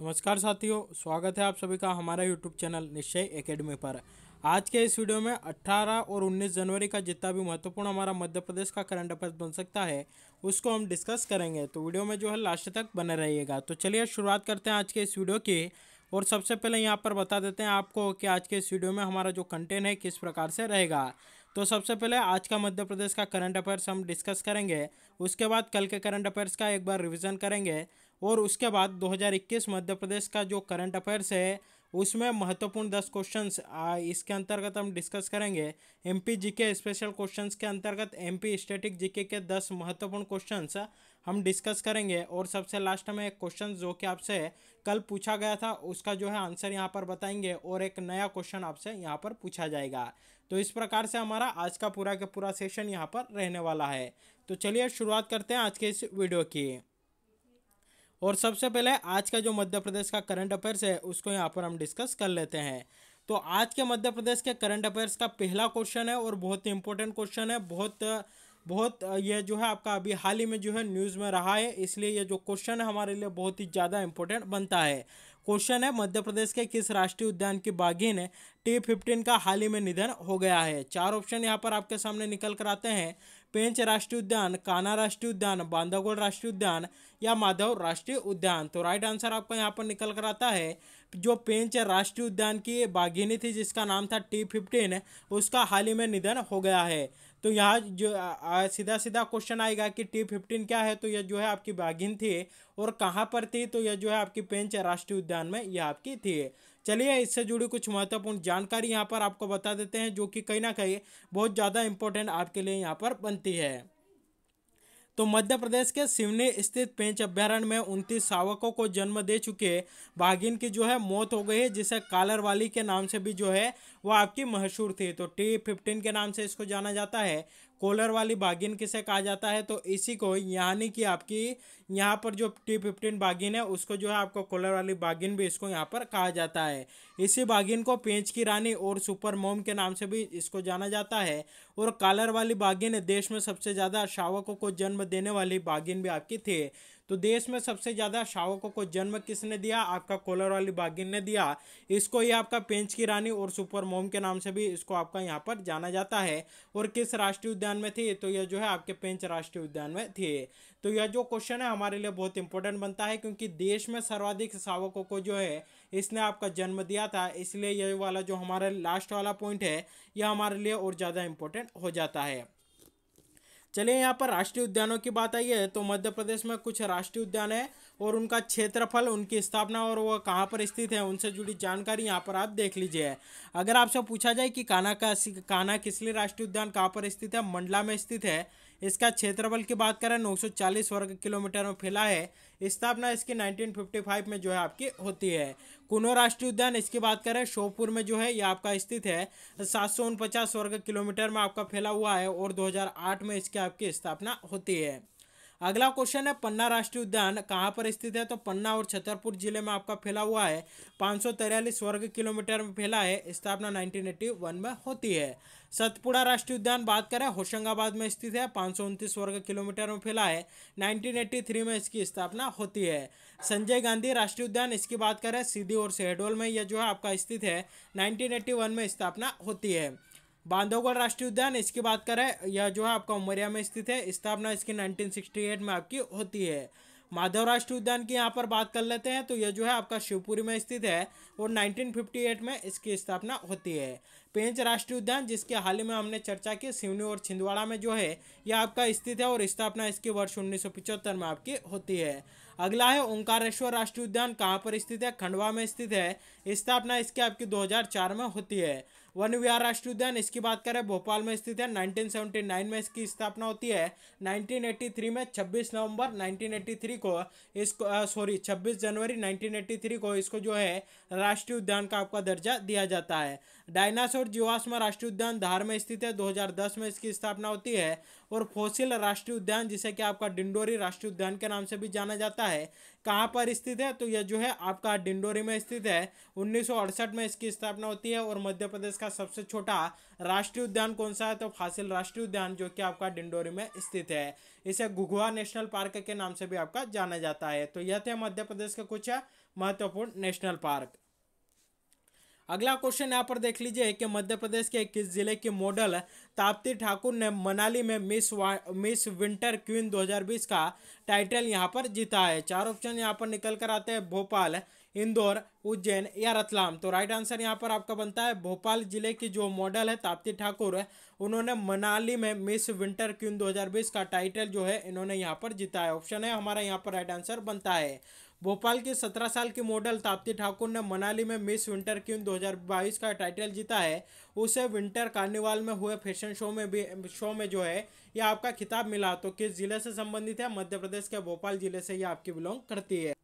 नमस्कार साथियों स्वागत है आप सभी का हमारा यूट्यूब चैनल निश्चय एकेडमी पर आज के इस वीडियो में 18 और 19 जनवरी का जितना भी महत्वपूर्ण हमारा मध्य प्रदेश का करंट अफेयर बन सकता है उसको हम डिस्कस करेंगे तो वीडियो में जो है लास्ट तक बने रहिएगा तो चलिए शुरुआत करते हैं आज के इस वीडियो की और सबसे पहले यहाँ पर बता देते हैं आपको कि आज के इस वीडियो में हमारा जो कंटेंट है किस प्रकार से रहेगा तो सबसे पहले आज का मध्य प्रदेश का करंट अफेयर्स हम डिस्कस करेंगे उसके बाद कल के करंट अफेयर्स का एक बार रिविज़न करेंगे और उसके बाद 2021 मध्य प्रदेश का जो करंट अफेयर्स है उसमें महत्वपूर्ण दस क्वेश्चंस इसके अंतर्गत हम डिस्कस करेंगे एमपी जीके स्पेशल क्वेश्चंस के अंतर्गत एमपी स्टैटिक जीके के दस महत्वपूर्ण क्वेश्चंस हम डिस्कस करेंगे और सबसे लास्ट में एक क्वेश्चन जो कि आपसे कल पूछा गया था उसका जो है आंसर यहाँ पर बताएंगे और एक नया क्वेश्चन आपसे यहाँ पर पूछा जाएगा तो इस प्रकार से हमारा आज का पूरा का पूरा सेशन यहाँ पर रहने वाला है तो चलिए शुरुआत करते हैं आज के इस वीडियो की और सबसे पहले आज का जो मध्य प्रदेश का करंट अफेयर्स है उसको यहाँ पर हम डिस्कस कर लेते हैं तो आज के मध्य प्रदेश के करंट अफेयर्स का पहला क्वेश्चन है और बहुत ही इंपॉर्टेंट क्वेश्चन है बहुत बहुत ये जो है आपका अभी हाल ही में जो है न्यूज़ में रहा है इसलिए ये जो क्वेश्चन है हमारे लिए बहुत ही ज़्यादा इंपॉर्टेंट बनता है क्वेश्चन है मध्य प्रदेश के किस राष्ट्रीय उद्यान की ने टी फिफ्टीन का हाल ही में निधन हो गया है चार ऑप्शन यहाँ पर आपके सामने निकल कर आते हैं पेंच राष्ट्रीय उद्यान काना राष्ट्रीय उद्यान बांधवगढ़ राष्ट्रीय उद्यान या माधव राष्ट्रीय उद्यान तो राइट आंसर आपका यहाँ पर निकल कर आता है जो पेंच राष्ट्रीय उद्यान की बाघिनी थी जिसका नाम था टी फिफ्टीन उसका हाल ही में निधन हो गया है तो यहाँ जो आ, सीधा सीधा क्वेश्चन आएगा कि टी फिफ्टीन क्या है तो यह जो है आपकी बाघिन थी और कहाँ पर थी तो यह जो है आपकी पेंच राष्ट्रीय उद्यान में यह आपकी थी चलिए इससे जुड़ी कुछ महत्वपूर्ण जानकारी यहाँ पर आपको बता देते हैं जो कि कहीं ना कहीं बहुत ज़्यादा इंपॉर्टेंट आपके लिए यहाँ पर बनती है तो मध्य प्रदेश के सिवनी स्थित पेंच अभ्यारण्य में उनतीस शावकों को जन्म दे चुके बाघिन की जो है मौत हो गई है जिसे कालर वाली के नाम से भी जो है वह आपकी मशहूर थी तो टी फिफ्टीन के नाम से इसको जाना जाता है कॉलर वाली बागिन किसे कहा जाता है तो इसी को यानी कि आपकी यहाँ पर जो टी फिफ्टीन बागिन है उसको जो है आपको कॉलर वाली बागिन भी इसको यहाँ पर कहा जाता है इसी बागिन को पेंच की रानी और सुपर मोम के नाम से भी इसको जाना जाता है और कॉलर वाली बागिन देश में सबसे ज़्यादा शावकों को जन्म देने वाली बागिन भी आपकी थी तो देश में सबसे ज़्यादा शावकों को जन्म किसने दिया आपका कोलर वाली बागिन ने दिया इसको ही आपका पेंच की रानी और सुपर मोम के नाम से भी इसको आपका यहाँ पर जाना जाता है और किस राष्ट्रीय उद्यान में थी तो यह जो है आपके पेंच राष्ट्रीय उद्यान में थी तो यह जो क्वेश्चन है हमारे लिए बहुत इंपॉर्टेंट बनता है क्योंकि देश में सर्वाधिक शावकों को जो है इसने आपका जन्म दिया था इसलिए यह वाला जो हमारा लास्ट वाला पॉइंट है यह हमारे लिए और ज़्यादा इंपॉर्टेंट हो जाता है चलिए यहाँ पर राष्ट्रीय उद्यानों की बात आई है तो मध्य प्रदेश में कुछ राष्ट्रीय उद्यान है और उनका क्षेत्रफल उनकी स्थापना और वह कहाँ पर स्थित है उनसे जुड़ी जानकारी यहाँ पर आप देख लीजिए अगर आपसे पूछा जाए कि कान्हा का कान्हा किसली राष्ट्रीय उद्यान कहाँ पर स्थित है मंडला में स्थित है इसका क्षेत्रफल की बात करें 940 वर्ग किलोमीटर में फैला है स्थापना इसकी 1955 में जो है आपकी होती है कुनो राष्ट्रीय उद्यान इसकी बात करें शोपुर में जो है ये आपका स्थित है सात वर्ग किलोमीटर में आपका फैला हुआ है और 2008 में इसकी आपकी स्थापना होती है अगला क्वेश्चन है पन्ना राष्ट्रीय उद्यान कहाँ पर स्थित है तो पन्ना और छतरपुर जिले में आपका फैला हुआ है पाँच वर्ग किलोमीटर में फैला है स्थापना 1981 में होती है सतपुड़ा राष्ट्रीय उद्यान बात करें होशंगाबाद में स्थित है पाँच वर्ग किलोमीटर में फैला है थ्री में इसकी स्थापना होती है संजय गांधी राष्ट्रीय उद्यान इसकी बात करें सीधी और शहडोल में यह जो है आपका स्थित है वन में स्थापना होती है बांधवगढ़ राष्ट्रीय उद्यान इसकी बात करें यह जो है आपका उमरिया में स्थित है स्थापना इसकी 1968 में आपकी होती है माधव राष्ट्रीय उद्यान की यहाँ पर बात कर लेते हैं तो यह जो है आपका शिवपुरी में स्थित है और 1958 में इसकी स्थापना होती है पेंच राष्ट्रीय उद्यान जिसके हाल ही में हमने चर्चा की सिवनी और छिंदवाड़ा में जो है यह आपका स्थित है और स्थापना इसकी वर्ष उन्नीस में आपकी होती है अगला है ओंकारेश्वर राष्ट्रीय उद्यान कहाँ पर स्थित है खंडवा में स्थित है स्थापना इसकी आपकी चार में होती है वन विहार राष्ट्रीय उद्यान इसकी बात करें भोपाल में स्थित है 1979 में इसकी स्थापना होती है 1983 में 26 नवंबर 1983 को इसको सॉरी 26 जनवरी 1983 को इसको जो है राष्ट्रीय उद्यान का आपका दर्जा दिया जाता है डायनासोर जीवाश्म राष्ट्रीय उद्यान धार में स्थित है 2010 में इसकी स्थापना होती है और फोसिल राष्ट्रीय उद्यान जिसे कि आपका डिंडोरी राष्ट्रीय उद्यान के नाम से भी जाना जाता है कहाँ पर स्थित है तो यह जो है आपका डिंडोरी में स्थित है उन्नीस में इसकी स्थापना होती है और मध्य प्रदेश का सबसे छोटा राष्ट्रीय उद्यान कौन सा है तो फासिल राष्ट्रीय उद्यान जो कि आपका डिंडोरी में स्थित है इसे घुघुआ नेशनल पार्क के नाम से भी आपका जाना जाता है तो यह थे मध्य प्रदेश के कुछ महत्वपूर्ण नेशनल पार्क अगला क्वेश्चन यहाँ पर देख लीजिए कि मध्य प्रदेश के किस जिले के मॉडल ताप्ती ठाकुर ने मनाली में मिस मिस विंटर क्वीन 2020 का टाइटल यहाँ पर जीता है चार ऑप्शन यहाँ पर निकल कर आते हैं भोपाल इंदौर उज्जैन या रतलाम तो राइट आंसर यहाँ पर आपका बनता है भोपाल जिले की जो मॉडल है ताप्ती ठाकुर उन्होंने मनाली में मिस विंटर क्वीन 2020 का टाइटल जो है इन्होंने यहाँ पर जीता है ऑप्शन है हमारा यहाँ पर राइट आंसर बनता है भोपाल के 17 साल के मॉडल ताप्ती ठाकुर ने मनाली में मिस विंटर क्वीन 2022 का टाइटल जीता है उसे विंटर कार्निवाल में हुए फैशन शो में भी शो में जो है यह आपका खिताब मिला तो किस जिले से संबंधित है मध्य प्रदेश के भोपाल जिले से यह आपकी बिलोंग करती है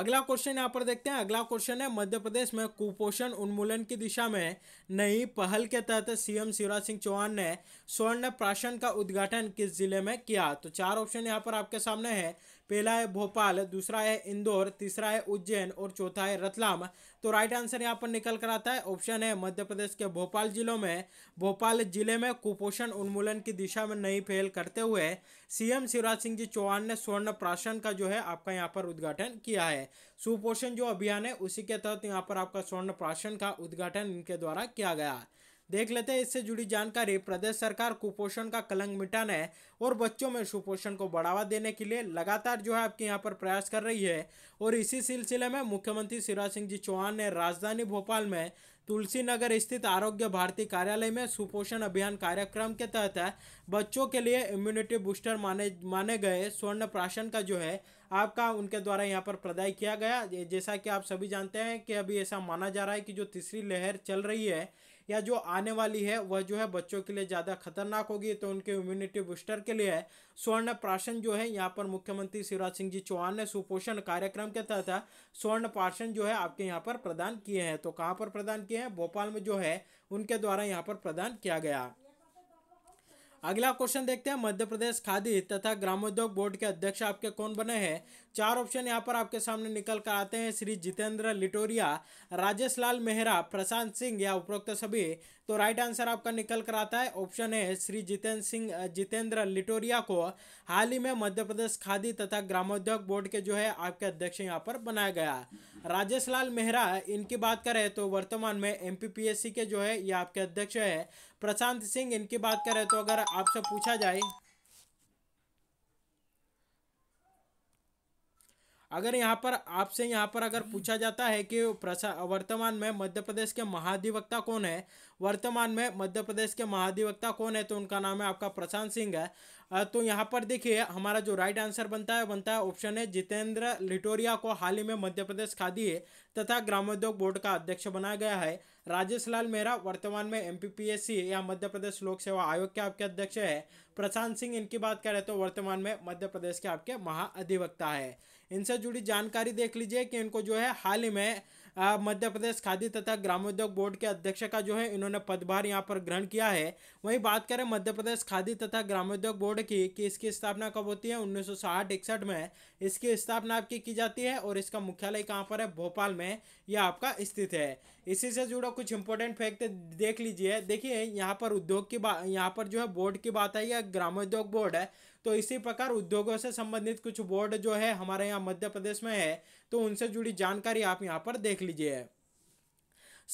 अगला क्वेश्चन यहाँ पर देखते हैं अगला क्वेश्चन है मध्य प्रदेश में कुपोषण उन्मूलन की दिशा में नई पहल के तहत सीएम शिवराज सिंह चौहान ने स्वर्ण प्राशन का उद्घाटन किस जिले में किया तो चार ऑप्शन यहाँ पर आपके सामने है पहला है भोपाल दूसरा है इंदौर तीसरा है उज्जैन और चौथा है रतलाम तो राइट आंसर यहाँ पर निकल कर आता है ऑप्शन है मध्य प्रदेश के भोपाल जिलों में भोपाल जिले में कुपोषण उन्मूलन की दिशा में नई पहल करते हुए सीएम शिवराज सिंह जी चौहान ने स्वर्ण प्राशन का जो है आपका यहाँ पर उद्घाटन किया है सुपोषण जो अभियान है उसी के तहत यहाँ पर आपका स्वर्ण प्राशन का उद्घाटन इनके द्वारा किया गया देख लेते हैं इससे जुड़ी जानकारी प्रदेश सरकार कुपोषण का कलंक मिटाने और बच्चों में सुपोषण को बढ़ावा देने के लिए लगातार जो है आपके यहाँ पर प्रयास कर रही है और इसी सिलसिले में मुख्यमंत्री शिवराज सिंह जी चौहान ने राजधानी भोपाल में तुलसी नगर स्थित आरोग्य भारती कार्यालय में सुपोषण अभियान कार्यक्रम के तहत बच्चों के लिए इम्यूनिटी बूस्टर माने माने गए स्वर्ण प्राशन का जो है आपका उनके द्वारा यहाँ पर प्रदाय किया गया जैसा कि आप सभी जानते हैं कि अभी ऐसा माना जा रहा है कि जो तीसरी लहर चल रही है या जो आने वाली है वह जो है बच्चों के लिए ज़्यादा खतरनाक होगी तो उनके इम्यूनिटी बूस्टर के लिए स्वर्ण प्राशन जो है यहाँ पर मुख्यमंत्री शिवराज सिंह जी चौहान ने सुपोषण कार्यक्रम के तहत स्वर्ण प्राशन जो है आपके यहाँ पर प्रदान किए हैं तो कहाँ पर प्रदान किए हैं भोपाल में जो है उनके द्वारा यहाँ पर प्रदान किया गया अगला क्वेश्चन देखते हैं मध्य प्रदेश खादी तथा ग्रामोद्योग बोर्ड के अध्यक्ष आपके कौन बने हैं चार ऑप्शन यहाँ पर आपके सामने निकल कर आते हैं श्री जितेंद्र लिटोरिया राजेश लाल मेहरा प्रशांत सिंह या उपरोक्त सभी तो राइट आंसर आपका निकल कर आता है ऑप्शन है श्री जितेंद्र सिंह जितेंद्र लिटोरिया को हाल ही में मध्य प्रदेश खादी तथा ग्रामोद्योग बोर्ड के जो है आपके अध्यक्ष यहाँ पर बनाया गया राजेश लाल मेहरा इनकी बात करें तो वर्तमान में एम के जो है ये आपके अध्यक्ष है प्रशांत सिंह इनकी बात करें तो अगर आपसे पूछा जाए अगर यहाँ पर आपसे यहाँ पर अगर पूछा जाता है कि वर्तमान में मध्य प्रदेश के महाधिवक्ता कौन है वर्तमान में मध्य प्रदेश के महाधिवक्ता कौन है तो उनका नाम है आपका प्रशांत सिंह है तो यहाँ पर देखिए हमारा जो राइट आंसर बनता है बनता है ऑप्शन है जितेंद्र लिटोरिया को हाल ही में मध्य प्रदेश खादी तथा ग्रामोद्योग बोर्ड का अध्यक्ष बनाया गया है राजेश लाल मेहरा वर्तमान में एम या मध्य प्रदेश लोक सेवा आयोग के आपके अध्यक्ष है प्रशांत सिंह इनकी बात करें तो वर्तमान में मध्य प्रदेश के आपके महाअधिवक्ता है इनसे जुड़ी जानकारी देख लीजिए कि इनको जो है हाल ही में मध्य प्रदेश खादी तथा ग्रामोद्योग बोर्ड के अध्यक्ष का जो है इन्होंने पदभार यहाँ पर ग्रहण किया है वहीं बात करें मध्य प्रदेश खादी तथा ग्रामोद्योग बोर्ड की कि इसकी स्थापना कब होती है उन्नीस सौ में इसकी स्थापना आपकी की जाती है और इसका मुख्यालय कहाँ पर है भोपाल में यह आपका स्थित है इसी से जुड़ा कुछ इंपॉर्टेंट फैक्ट देख लीजिए देखिए यहाँ पर उद्योग की बात यहाँ पर जो है बोर्ड की बात है या ग्रामोद्योग बोर्ड है तो इसी प्रकार उद्योगों से संबंधित कुछ बोर्ड जो है हमारे यहाँ मध्य प्रदेश में है तो उनसे जुड़ी जानकारी आप यहाँ पर देख लीजिए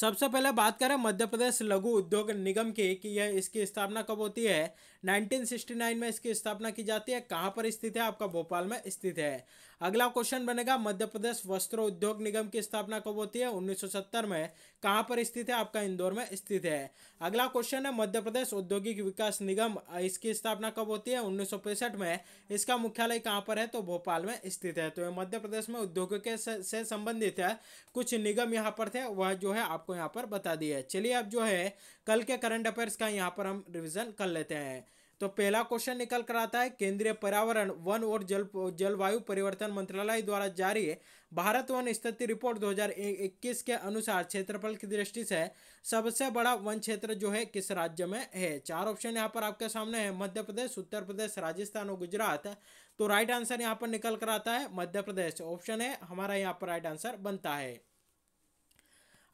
सबसे पहले बात करें मध्य प्रदेश लघु उद्योग निगम की कि यह इसकी स्थापना कब होती है 1969 में इसकी स्थापना की जाती है कहाँ पर स्थित है आपका भोपाल में स्थित है अगला क्वेश्चन बनेगा मध्य प्रदेश वस्त्र उद्योग निगम की स्थापना कब होती है 1970 में कहाँ पर स्थित है आपका इंदौर में स्थित है अगला क्वेश्चन है मध्य प्रदेश औद्योगिक विकास निगम इसकी स्थापना कब होती है उन्नीस में इसका मुख्यालय कहाँ पर है तो भोपाल में स्थित है तो मध्य प्रदेश में उद्योगों के से संबंधित है कुछ निगम यहाँ पर थे वह जो है आपको यहाँ पर बता दिया चलिए अब जो है कल के करंट अफेयर्स का यहाँ पर हम रिविजन कर लेते हैं तो पहला क्वेश्चन निकल कर आता है केंद्रीय पर्यावरण वन और जल जलवायु परिवर्तन मंत्रालय द्वारा जारी भारत वन स्थिति रिपोर्ट 2021 के अनुसार क्षेत्रफल की दृष्टि से सबसे बड़ा वन क्षेत्र जो है किस राज्य में है चार ऑप्शन यहाँ पर आपके सामने है मध्य प्रदेश उत्तर प्रदेश राजस्थान और गुजरात तो राइट आंसर यहाँ पर निकल कर आता है मध्य प्रदेश ऑप्शन है हमारा यहाँ पर राइट आंसर बनता है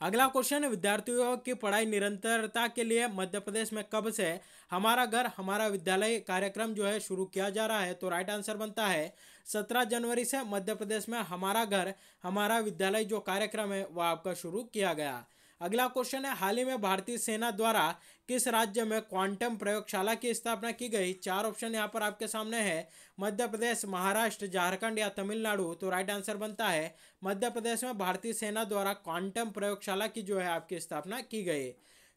अगला क्वेश्चन विद्यार्थियों की पढ़ाई निरंतरता के लिए मध्य प्रदेश में कब से हमारा घर हमारा विद्यालय कार्यक्रम जो है शुरू किया जा रहा है तो राइट आंसर बनता है सत्रह जनवरी से मध्य प्रदेश में हमारा घर हमारा विद्यालय जो कार्यक्रम है वह आपका शुरू किया गया अगला क्वेश्चन है हाल ही में भारतीय सेना द्वारा किस राज्य में क्वांटम प्रयोगशाला की स्थापना की गई चार ऑप्शन यहाँ पर आपके सामने है मध्य प्रदेश महाराष्ट्र झारखंड या तमिलनाडु तो राइट आंसर बनता है मध्य प्रदेश में भारतीय सेना द्वारा क्वांटम प्रयोगशाला की जो है आपकी स्थापना की गई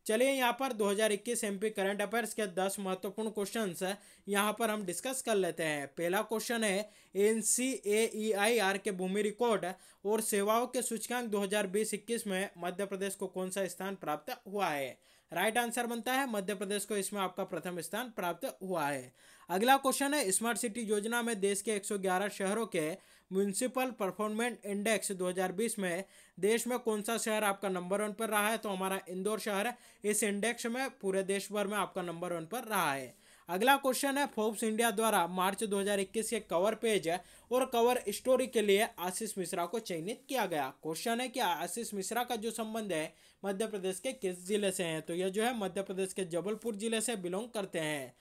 चलिए यहाँ पर 2021 हजार एमपी करंट अफेयर्स के 10 महत्वपूर्ण क्वेश्चंस यहाँ पर हम डिस्कस कर लेते हैं पहला क्वेश्चन है एन सी e के भूमि रिकॉर्ड और सेवाओं के सूचकांक 2020-21 में मध्य प्रदेश को कौन सा स्थान प्राप्त हुआ है राइट right आंसर बनता है मध्य प्रदेश को इसमें आपका प्रथम स्थान प्राप्त हुआ है अगला क्वेश्चन है स्मार्ट सिटी योजना में देश के 111 शहरों के म्यूनसिपल परफॉर्मेंट इंडेक्स 2020 में देश में कौन सा शहर आपका नंबर वन पर रहा है तो हमारा इंदौर शहर है इस इंडेक्स में पूरे देश भर में आपका नंबर वन पर रहा है अगला क्वेश्चन है फोर्ब्स इंडिया द्वारा मार्च 2021 के कवर पेज और कवर स्टोरी के लिए आशीष मिश्रा को चयनित किया गया क्वेश्चन है कि आशीष मिश्रा का जो संबंध है मध्य प्रदेश के किस जिले से है तो यह जो है मध्य प्रदेश के जबलपुर जिले से बिलोंग करते हैं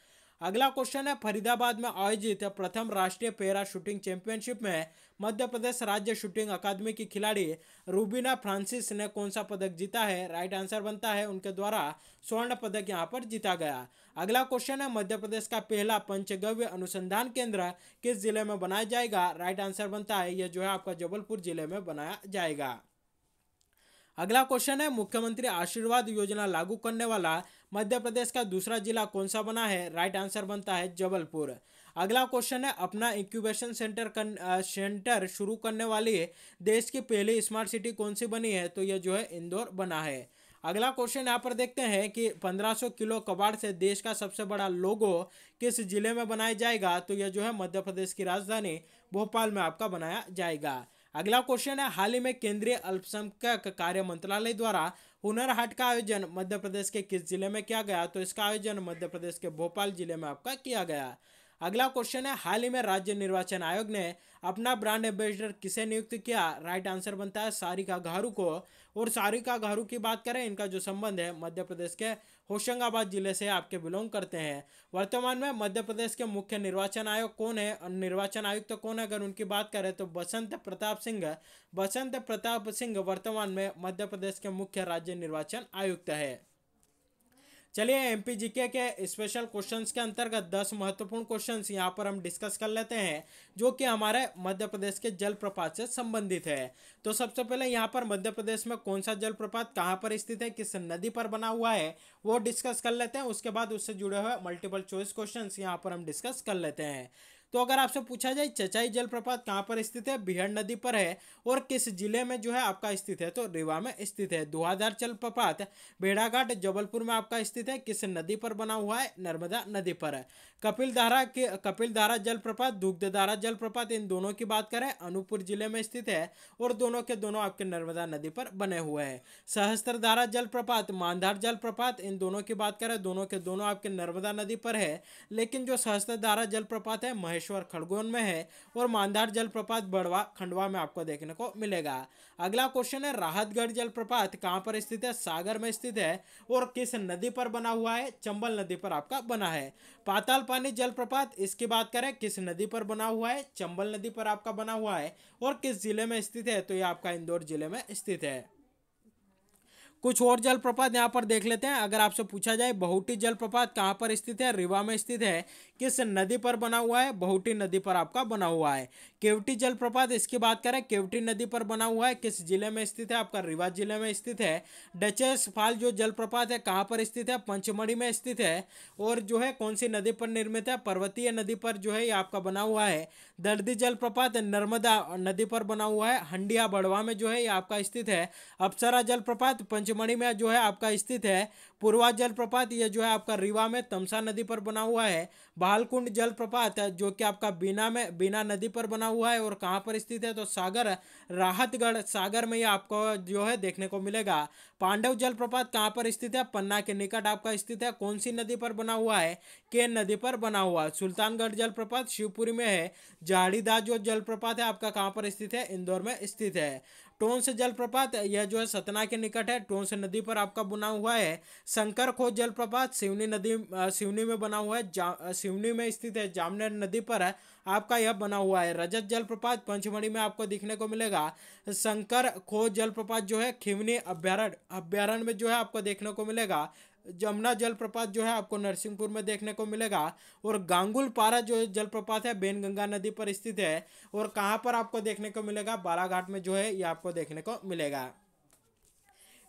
अगला क्वेश्चन है फरीदाबाद में आयोजित प्रथम राष्ट्रीय पैरा शूटिंग चैंपियनशिप में मध्य प्रदेश राज्य शूटिंग अकादमी की खिलाड़ी रूबीना फ्रांसिस ने कौन सा पदक जीता है राइट आंसर बनता है उनके द्वारा स्वर्ण पदक यहाँ पर जीता गया अगला क्वेश्चन है मध्य प्रदेश का पहला पंचगव्य अनुसंधान केंद्र किस जिले में बनाया जाएगा राइट आंसर बनता है यह जो है आपका जबलपुर जिले में बनाया जाएगा अगला क्वेश्चन है मुख्यमंत्री आशीर्वाद योजना लागू करने वाला मध्य प्रदेश का दूसरा जिला कौन सा बना है राइट आंसर बनता है जबलपुर अगला क्वेश्चन है अपना इंक्यूबेशन सेंटर कन, आ, सेंटर शुरू करने वाली है देश की पहली स्मार्ट सिटी कौन सी बनी है तो यह जो है इंदौर बना है अगला क्वेश्चन यहाँ पर देखते हैं कि 1500 किलो कबाड़ से देश का सबसे बड़ा लोगो किस जिले में बनाया जाएगा तो यह जो है मध्य प्रदेश की राजधानी भोपाल में आपका बनाया जाएगा अगला क्वेश्चन है हाल ही में केंद्रीय अल्पसंख्यक कार्य मंत्रालय द्वारा हुनर हाट का आयोजन मध्य प्रदेश के किस जिले में किया गया तो इसका आयोजन मध्य प्रदेश के भोपाल जिले में आपका किया गया अगला क्वेश्चन है हाल ही में राज्य निर्वाचन आयोग ने अपना ब्रांड एम्बेसडर किसे नियुक्त किया राइट आंसर बनता है सारिका घारू को और सारिका घारू की बात करें इनका जो संबंध है मध्य प्रदेश के होशंगाबाद जिले से आपके बिलोंग करते हैं वर्तमान में मध्य प्रदेश के मुख्य निर्वाचन आयोग कौन है और निर्वाचन आयुक्त तो कौन है अगर उनकी बात करें तो बसंत प्रताप सिंह बसंत प्रताप सिंह वर्तमान में मध्य प्रदेश के मुख्य राज्य निर्वाचन आयुक्त है चलिए एम पी के स्पेशल क्वेश्चन के अंतर्गत दस महत्वपूर्ण क्वेश्चन यहाँ पर हम डिस्कस कर लेते हैं जो कि हमारे मध्य प्रदेश के जल प्रपात से संबंधित है तो सबसे पहले यहाँ पर मध्य प्रदेश में कौन सा जल प्रपात कहाँ पर स्थित है किस नदी पर बना हुआ है वो डिस्कस कर लेते हैं उसके बाद उससे जुड़े हुए मल्टीपल चॉइस क्वेश्चन यहाँ पर हम डिस्कस कर लेते हैं तो अगर आपसे पूछा जाए चचाई जलप्रपात कहाँ पर स्थित है बिहड़ नदी पर है और किस जिले में जो है आपका स्थित है तो रीवा में स्थित है दुआधार जलप्रपात भेड़ाघाट जबलपुर में आपका स्थित है किस नदी पर बना हुआ है नर्मदा नदी पर है कपिल धारा के कपिल धारा जलप्रपात दुग्ध धारा जलप्रपात इन दोनों की बात करें अनूपपुर जिले में स्थित है और दोनों के दोनों आपके नर्मदा नदी पर बने हुए हैं सहस्त्र धारा जलप्रपात मानधार जलप्रपात इन दोनों की बात करें दोनों के दोनों आपके नर्मदा नदी पर है लेकिन जो सहस्त्र धारा जलप्रपात है बागेश्वर खड़गोन में है और मांधार जलप्रपात बड़वा खंडवा में आपको देखने को मिलेगा अगला क्वेश्चन है राहतगढ़ जलप्रपात कहाँ पर स्थित है सागर में स्थित है और किस नदी पर बना हुआ है चंबल नदी पर आपका बना है पाताल पानी जलप्रपात इसकी बात करें किस नदी पर बना हुआ है चंबल नदी पर आपका बना हुआ है और किस जिले में स्थित है तो ये आपका इंदौर जिले में स्थित है कुछ और जलप्रपात यहाँ पर देख लेते हैं अगर आपसे पूछा जाए बहुटी जलप्रपात कहाँ पर स्थित है रीवा में स्थित है किस नदी पर बना हुआ है बहुटी नदी पर आपका बना हुआ है केवटी जलप्रपात इसकी बात करें केवटी नदी पर बना हुआ है किस जिले में स्थित है आपका रीवा जिले में स्थित है डचेस फाल जो जलप्रपात है कहाँ पर स्थित है पंचमढ़ी में स्थित है और जो है कौन सी नदी पर निर्मित है पर्वतीय नदी पर जो है ये आपका बना हुआ है दर्दी जलप्रपात नर्मदा नदी पर बना हुआ है हंडिया बड़वा में जो है ये आपका स्थित है अप्सरा जलप्रपात पंचमढ़ी में जो है आपका स्थित है पूर्वा जलप्रपात यह जो है आपका रीवा में तमसा नदी पर बना हुआ है बालकुंड जलप्रपात जो कि आपका बीना में बीना नदी पर बना हुआ है और कहाँ पर स्थित है तो सागर राहतगढ़ सागर में यह आपको जो है देखने को मिलेगा पांडव जलप्रपात कहाँ पर स्थित है पन्ना के निकट आपका स्थित है कौन सी नदी पर बना हुआ है केन नदी पर बना हुआ है सुल्तानगढ़ जलप्रपात शिवपुरी में है झाड़ीदार जो जलप्रपात है आपका कहाँ पर स्थित है इंदौर में स्थित है टोंस जलप्रपात यह जो है सतना के निकट है टोंस नदी पर आपका बना हुआ है शंकर खोज जलप्रपात सिवनी नदी सिवनी में बना हुआ है सिवनी में स्थित है जामनेर नदी पर है आपका यह बना हुआ है रजत जलप्रपात पंचमढ़ी में आपको दिखने को मिलेगा शंकर खोज जलप्रपात जो है खिवनी अभ्यारण अभ्यारण्य में जो है आपको देखने को मिलेगा जमुना जलप्रपात जो है आपको नरसिंहपुर में देखने को मिलेगा और गांगुल पारा जो जलप्रपात है बेनगंगा नदी पर स्थित है और कहाँ पर आपको देखने को मिलेगा बालाघाट में जो है ये आपको देखने को मिलेगा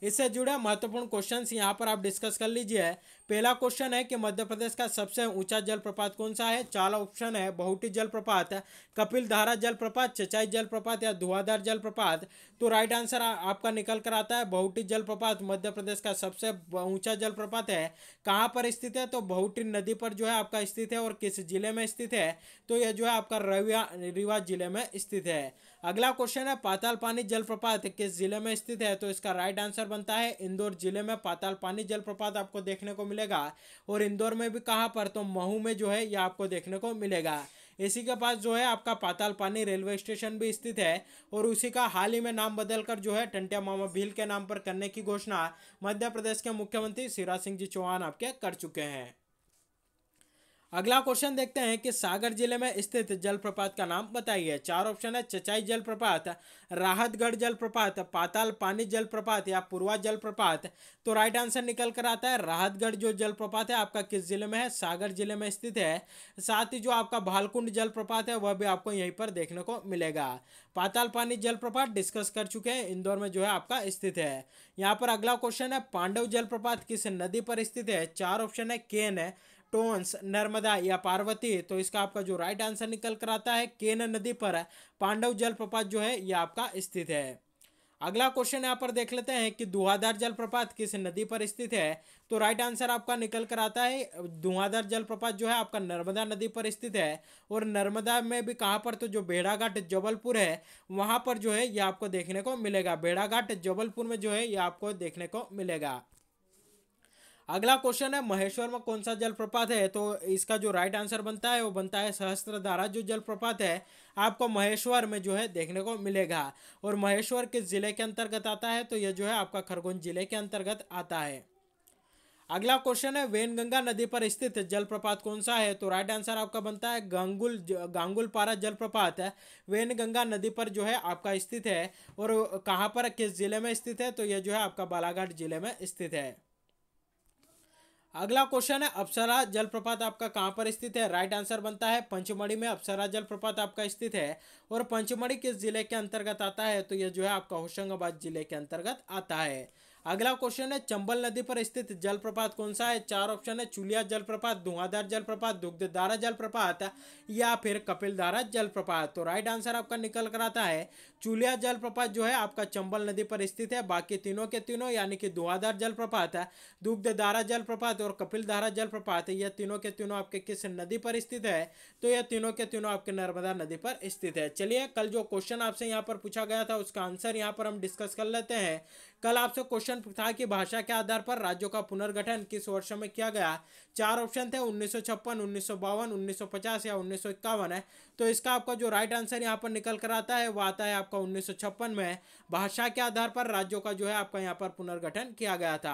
इससे जुड़े महत्वपूर्ण क्वेश्चंस यहाँ पर आप डिस्कस कर लीजिए पहला क्वेश्चन है कि मध्य प्रदेश का सबसे ऊंचा जलप्रपात कौन सा है चार ऑप्शन है बहुटी जलप्रपात कपिल धारा जलप्रपात चचाई जलप्रपात या धुआधार जलप्रपात तो राइट आंसर आपका निकल कर आता है बहुटी जलप्रपात मध्य प्रदेश का सबसे ऊंचा जलप्रपात है कहाँ पर स्थित है तो बहुटी नदी पर जो है आपका स्थित है और किस जिले में स्थित है तो यह जो है आपका रविया रिवा जिले में स्थित है अगला क्वेश्चन है पाताल पानी जलप्रपात किस जिले में स्थित है तो इसका राइट आंसर बनता है इंदौर जिले में पाताल पानी जलप्रपात आपको देखने को मिले मिलेगा और इंदौर में भी कहाँ पर तो महू में जो है ये आपको देखने को मिलेगा इसी के पास जो है आपका पाताल पानी रेलवे स्टेशन भी स्थित है और उसी का हाल ही में नाम बदलकर जो है टंटिया मामा भील के नाम पर करने की घोषणा मध्य प्रदेश के मुख्यमंत्री शिवराज सिंह जी चौहान आपके कर चुके हैं अगला क्वेश्चन देखते हैं कि सागर जिले में स्थित जलप्रपात का नाम बताइए चार ऑप्शन है चचाई जलप्रपात राहतगढ़ जलप्रपात पाताल पानी जलप्रपात या पूर्वा जलप्रपात तो राइट आंसर निकल कर आता है राहतगढ़ जो जलप्रपात है आपका किस जिले में है सागर जिले में स्थित है साथ ही जो आपका भालकुंड जलप्रपात है वह भी आपको यहीं पर देखने को मिलेगा पाताल पानी जलप्रपात डिस्कस कर चुके हैं इंदौर में जो है आपका स्थित है यहाँ पर अगला क्वेश्चन है पांडव जलप्रपात किस नदी पर स्थित है चार ऑप्शन है केन है टोन्स नर्मदा या पार्वती तो इसका आपका जो राइट आंसर निकल कर आता है केन नदी पर पांडव जलप्रपात जो है यह आपका स्थित है अगला क्वेश्चन यहाँ पर देख लेते हैं कि धुआंधार जलप्रपात किस नदी पर स्थित है तो राइट आंसर आपका निकल कर आता है धुआंधार जलप्रपात जो है आपका नर्मदा नदी पर स्थित है और नर्मदा में भी कहाँ पर तो जो भेड़ाघाट जबलपुर है वहाँ पर जो है यह आपको देखने को मिलेगा भेड़ाघाट जबलपुर में जो है यह आपको देखने को मिलेगा अगला क्वेश्चन है महेश्वर में कौन सा जलप्रपात है तो इसका जो राइट आंसर बनता है वो बनता है सहस्त्रधारा जो जलप्रपात है आपको महेश्वर में जो है देखने को मिलेगा और महेश्वर किस जिले के अंतर्गत आता है तो यह जो है आपका खरगोन जिले के अंतर्गत आता है अगला क्वेश्चन है वेनगंगा नदी पर स्थित जलप्रपात कौन सा है तो राइट आंसर आपका बनता है गांगुल गांगुलपारा जलप्रपात वेनगंगा नदी पर जो है आपका स्थित है और कहाँ पर किस जिले में स्थित है तो यह जो है आपका बालाघाट जिले में स्थित है अगला क्वेश्चन है अप्सरा जलप्रपात आपका कहाँ पर स्थित है राइट आंसर बनता है पंचमढ़ी में अप्सरा जलप्रपात आपका स्थित है और पंचमढ़ी किस जिले के अंतर्गत आता है तो यह जो है आपका होशंगाबाद जिले के अंतर्गत आता है अगला क्वेश्चन है चंबल नदी पर स्थित जलप्रपात कौन सा है चार ऑप्शन है चुलिया जलप्रपात धुआंधार जलप्रपात दुग्धधारा जलप्रपात या फिर कपिलधारा जलप्रपात तो राइट आंसर आपका निकल कर आता है चुलिया जलप्रपात जो है आपका चंबल नदी पर स्थित है बाकी तीनों के तीनों यानी कि धुआंधार जलप्रपात दुग्धधारा जलप्रपात और कपिलधारा जलप्रपात यह तीनों के तीनों आपके किस नदी पर स्थित है तो यह तीनों के तीनों आपके नर्मदा नदी पर स्थित है चलिए कल जो क्वेश्चन आपसे यहाँ पर पूछा गया था उसका आंसर यहाँ पर हम डिस्कस कर लेते हैं कल आपसे क्वेश्चन था कि भाषा के आधार पर राज्यों का पुनर्गठन किस वर्ष में किया गया चार ऑप्शन थे उन्नीस सौ छप्पन उन्नीस सौ बावन उन्नीस सौ पचास या उन्नीस सौ इक्यावन है तो इसका आपका जो राइट आंसर यहाँ पर निकल कर आता है वह आता है आपका उन्नीस सौ छप्पन में भाषा के आधार पर राज्यों का जो है आपका यहाँ पर पुनर्गठन किया गया था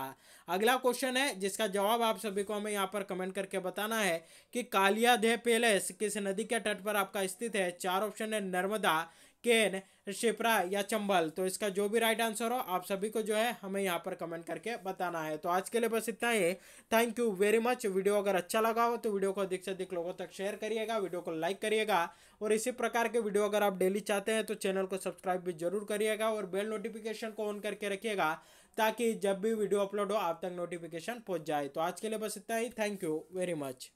अगला क्वेश्चन है जिसका जवाब आप सभी को हमें यहाँ पर कमेंट करके बताना है कि कालिया देह पैलेस किस नदी के तट पर आपका स्थित है चार ऑप्शन है नर्मदा केन शिप्रा या चंबल तो इसका जो भी राइट आंसर हो आप सभी को जो है हमें यहाँ पर कमेंट करके बताना है तो आज के लिए बस इतना ही thank you very much video अगर अच्छा लगा हो तो वीडियो को अधिक से अधिक लोगों तक शेयर करिएगा वीडियो को लाइक करिएगा और इसी प्रकार के वीडियो अगर आप डेली चाहते हैं तो चैनल को सब्सक्राइब भी जरूर करिएगा और बेल नोटिफिकेशन को ऑन करके रखिएगा ताकि जब भी वीडियो अपलोड हो आप तक नोटिफिकेशन पहुँच जाए तो आज के लिए बस इतना ही थैंक यू वेरी मच